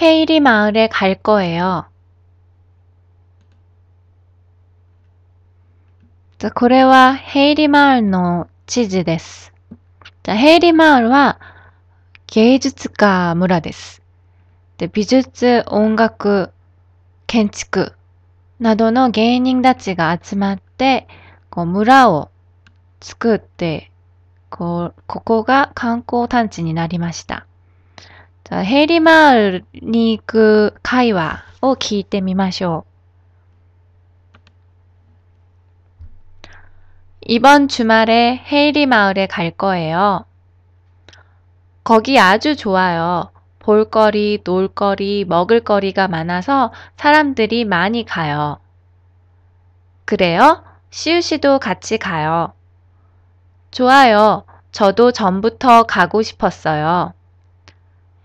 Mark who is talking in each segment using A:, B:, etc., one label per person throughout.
A: 헤이리마을에갈거예요자これはヘイリマールの地図です。じゃヘイリマールは芸術家村です。で美術、音楽、建築などの芸人たちが集まってこう村を作ってこうここが観光探知になりました。じゃあ、ヘリマルに行く会話を聞いてみましょう。 그 이번 주말에 헤이리 마을에 갈 거예요. 거기 아주 좋아요. 볼거리, 놀거리, 먹을거리가 많아서 사람들이 많이 가요. 그래요? 시우 씨도 같이 가요. 좋아요. 저도 전부터 가고 싶었어요.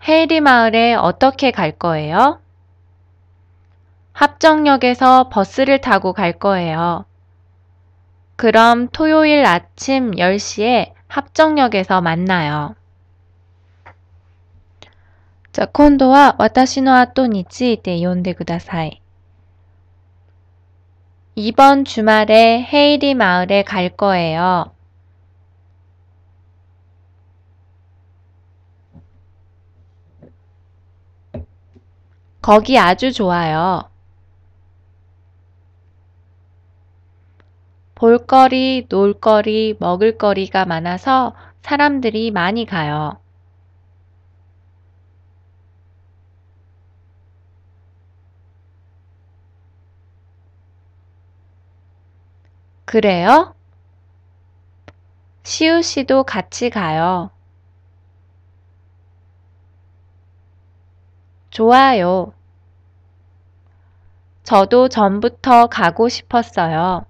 A: 헤이리 마을에 어떻게 갈 거예요? 합정역에서 버스를 타고 갈 거예요. 그럼 토요일 아침 10시에 합정역에서 만나요. 자, 콘도와 와타시노 아토니치에 연대 구다사이. 이번 주말에 헤이리 마을에 갈 거예요. 거기 아주 좋아요. 볼거리, 놀거리, 먹을거리가 많아서 사람들이 많이 가요. 그래요? 시우 씨도 같이 가요. 좋아요. 저도 전부터 가고 싶었어요.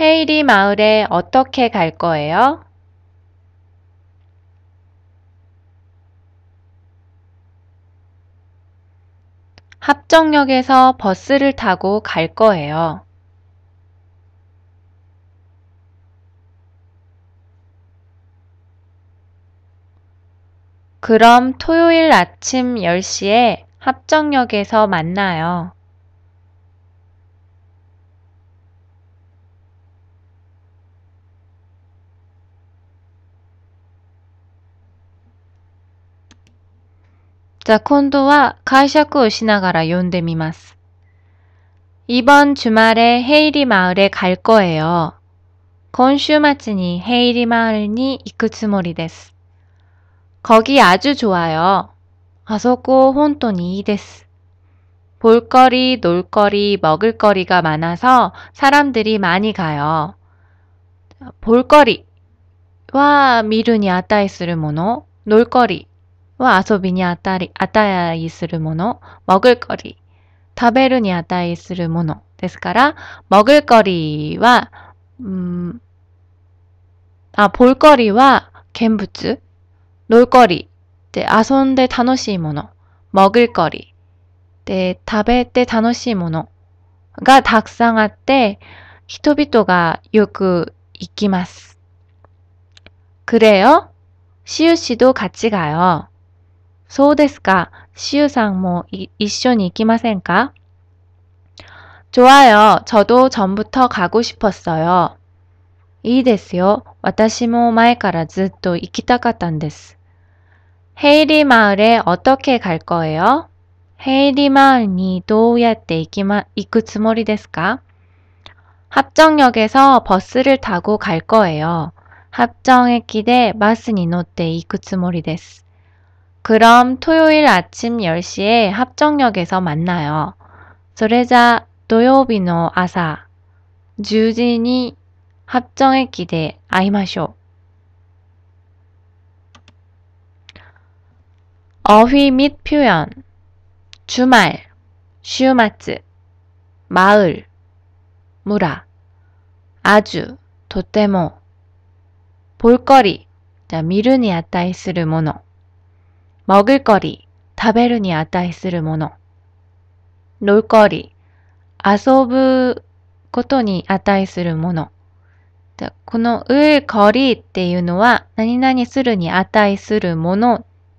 A: 헤이리 마을에 어떻게 갈 거예요? 합정역에서 버스를 타고 갈 거예요. 그럼 토요일 아침 10시에 합정역에서 만나요. 자, 콘도와 가샤쿠 오시나가라 요데미마스 이번 주말에 헤이리 마을에 갈 거예요. 건슈마츠니 헤이리 마을니 이쿠츠모리 데스. 거기 아주 좋아요. 아서고 혼돈이 이 데스. 볼거리, 놀거리, 먹을거리가 많아서 사람들이 많이 가요. 볼거리와 미루니 아따이스르모노, 놀거리와 아소비니 아따리, 아따이스르모노, 먹을거리, 타베르니 아따이스르모노. ですから 먹을거리와 음, 아 볼거리와 겐부츠 놀거리, 네, 아손데 다노시 모노, 먹을거리, 네, 다베때 다노시 모노가 닥상할 때 히토비토가 요구 이끼마스. 그래요? 시우 씨도 같이 가요. 소데스까 시우상 뭐 이쇼니 이끼마센까? 좋아요. 저도 전부터 가고 싶었어요. いいですよ。私も前からずっと行きたかったんです。 헤이리 마을에 어떻게 갈 거예요? 헤이리 마을이 도우야떼 이기츠모리 데스까? 합정역에서 버스를 타고 갈 거예요. 합정에기대 마스니 노떼 이쿠츠모리 데스. 그럼 토요일 아침 10시에 합정역에서 만나요. 소래자 도요비노 아사 주진이 합정에 기대 아이마쇼. 어휘및표현주말週末마을무라아주とても볼거리자미르니아따이스르모노먹을거리食べるに値するもの。놀거 리、 遊ぶことに値するもの。この、을거리っていうのは、〜何々するに値するもの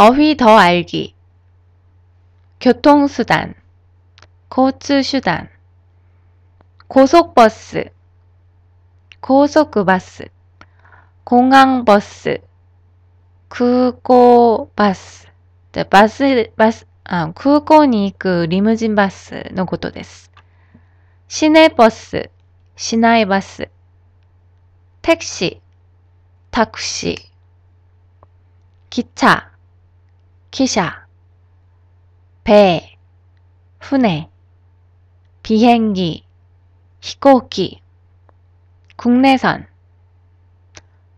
A: 어휘 더 알기 교통수단 고츠슈단 고속버스 고속버스 공항버스 구고버스 네, 버스 버스 아, 구고니그 리무진 버스 のことです 시내버스 시나이버스 택시 택시 기차 기샤, 배, 후네, 비행기, 히코기, 국내선,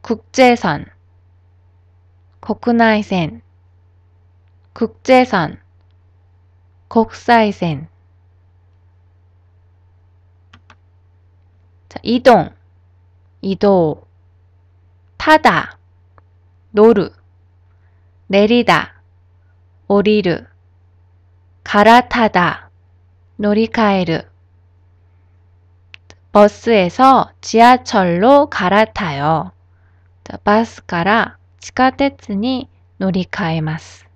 A: 국제선, 국내선, 국제선, 국사이센 자, 이동, 이도, 타다, 노루, 내리다, 降りる、갈아타 다、 乗り換える。버스에서지하철로갈아타 요。 バスから地下鉄に乗り換えます。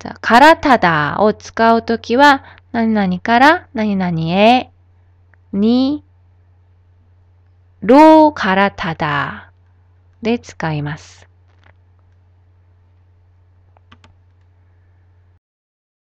A: じラタからただを使うときは、何々から何々へ、に、ーからただで使います。